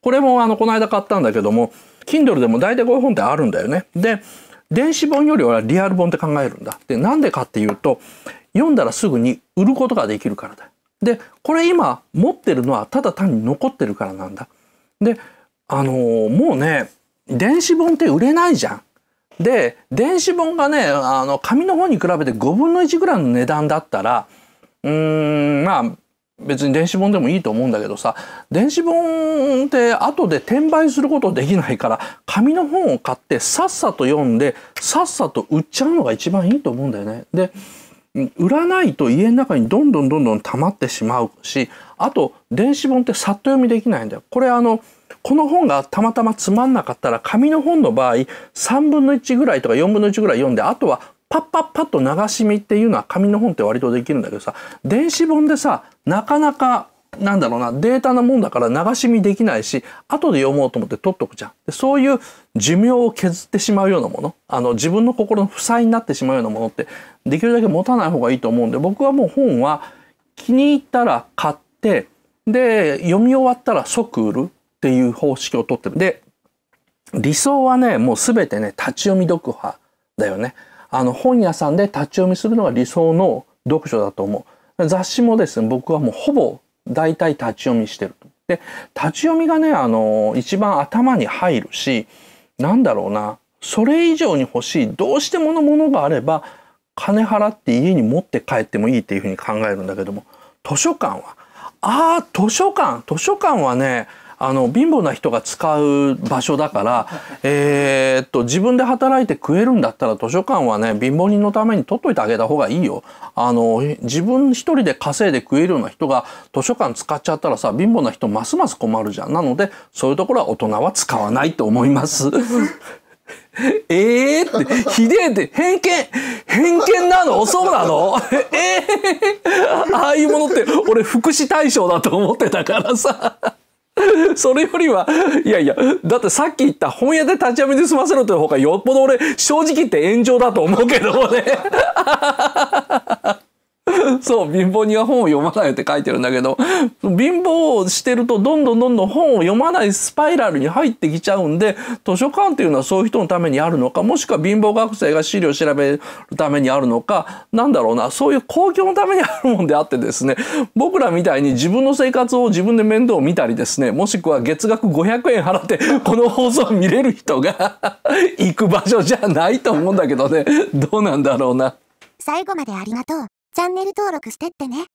これもあのこの間買ったんだけども Kindle でも大体こういう本ってあるんだよね。で電子本よりはリアル本って考えるんだ。でなんでかっていうと読んだらすぐに売ることができるからだ。でこれ今持ってるのはただ単に残ってるからなんだ。であのー、もうね電子本って売れないじゃん。で電子本がねあの紙の方に比べて5分の1ぐらいの値段だったらうーんまあ別に電子本でもいいと思うんだけどさ電子本って後で転売することできないから紙の本を買ってさっさと読んでさっさと売っちゃうのが一番いいと思うんだよね。で売らないと家の中にどんどんどんどん溜まってしまうしあと電子本ってさっと読みできないんだよ。これあのこの本がたまたまつまんなかったら紙の本の場合3分の1ぐらいとか4分の1ぐらい読んであとはパッパッパッと流し見っていうのは紙の本って割とできるんだけどさ電子本でさなかなかなんだろうなデータなもんだから流し見できないし後で読もうと思って取っとくじゃんでそういう寿命を削ってしまうようなものあの自分の心の負債になってしまうようなものってできるだけ持たない方がいいと思うんで僕はもう本は気に入ったら買ってで読み終わったら即売るっていう方式をとってるで理想はねもう全てね立ち読み読破だよね。あの本屋さんで立ち読みするのが理想の読書だと思う。雑誌もですね、僕はもうほぼ大体立ち読みしてる。で、立ち読みがね、あの、一番頭に入るし、なんだろうな、それ以上に欲しい、どうしてものものがあれば、金払って家に持って帰ってもいいっていうふうに考えるんだけども、図書館は、ああ、図書館図書館はね、あの貧乏な人が使う場所だから、えー、っと自分で働いて食えるんだったら図書館はね貧乏人のために取っといてあげた方がいいよ。あの自分一人で稼いで食えるような人が図書館使っちゃったらさ貧乏な人ますます困るじゃん。なのでそういうところは大人は使わないと思います。ええって、ひでえって、偏見、偏見なのそうなのええー、ああいうものって、俺、福祉対象だと思ってたからさ。それよりは、いやいや、だってさっき言った本屋で立ち読みで済ませろという方がよっぽど俺正直言って炎上だと思うけどもね。そう貧乏には本を読まないって書いてるんだけど貧乏をしてるとどんどんどんどん本を読まないスパイラルに入ってきちゃうんで図書館っていうのはそういう人のためにあるのかもしくは貧乏学生が資料を調べるためにあるのかなんだろうなそういう公共のためにあるもんであってですね僕らみたいに自分の生活を自分で面倒を見たりですねもしくは月額500円払ってこの放送を見れる人が 行く場所じゃないと思うんだけどねどうなんだろうな。最後までありがとう。チャンネル登録してってね。